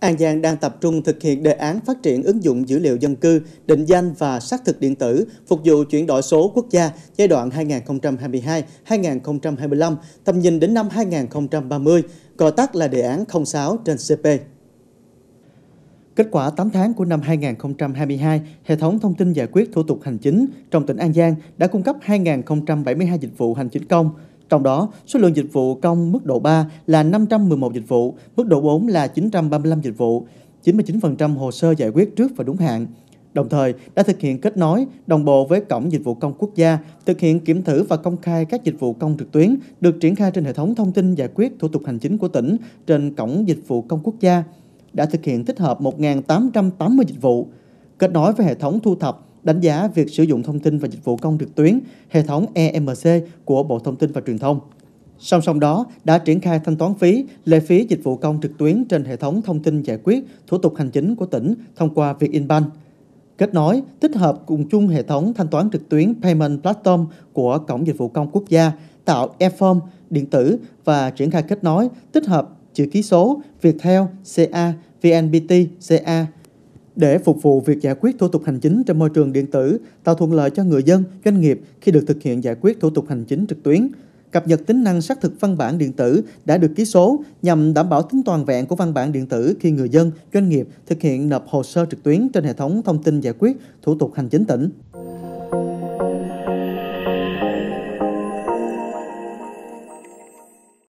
An Giang đang tập trung thực hiện đề án phát triển ứng dụng dữ liệu dân cư, định danh và xác thực điện tử phục vụ chuyển đổi số quốc gia giai đoạn 2022-2025, tầm nhìn đến năm 2030, gọi tắt là đề án 06 trên CP. Kết quả 8 tháng của năm 2022, hệ thống thông tin giải quyết thủ tục hành chính trong tỉnh An Giang đã cung cấp 2.072 dịch vụ hành chính công, trong đó, số lượng dịch vụ công mức độ 3 là 511 dịch vụ, mức độ 4 là 935 dịch vụ, 99% hồ sơ giải quyết trước và đúng hạn. Đồng thời, đã thực hiện kết nối đồng bộ với Cổng Dịch vụ Công Quốc gia, thực hiện kiểm thử và công khai các dịch vụ công trực tuyến được triển khai trên hệ thống thông tin giải quyết thủ tục hành chính của tỉnh trên Cổng Dịch vụ Công Quốc gia. Đã thực hiện tích hợp 1.880 dịch vụ, kết nối với hệ thống thu thập đánh giá việc sử dụng thông tin và dịch vụ công trực tuyến, hệ thống EMC của Bộ Thông tin và Truyền thông. Song song đó, đã triển khai thanh toán phí, lệ phí dịch vụ công trực tuyến trên hệ thống thông tin giải quyết thủ tục hành chính của tỉnh thông qua việc Vietinbank. Kết nối, tích hợp cùng chung hệ thống thanh toán trực tuyến Payment Platform của Cổng Dịch vụ Công Quốc gia, tạo e-form, điện tử và triển khai kết nối, tích hợp chữ ký số, Viettel, CA, VNPT, CA, để phục vụ việc giải quyết thủ tục hành chính trên môi trường điện tử, tạo thuận lợi cho người dân, doanh nghiệp khi được thực hiện giải quyết thủ tục hành chính trực tuyến. Cập nhật tính năng xác thực văn bản điện tử đã được ký số nhằm đảm bảo tính toàn vẹn của văn bản điện tử khi người dân, doanh nghiệp thực hiện nộp hồ sơ trực tuyến trên hệ thống thông tin giải quyết thủ tục hành chính tỉnh.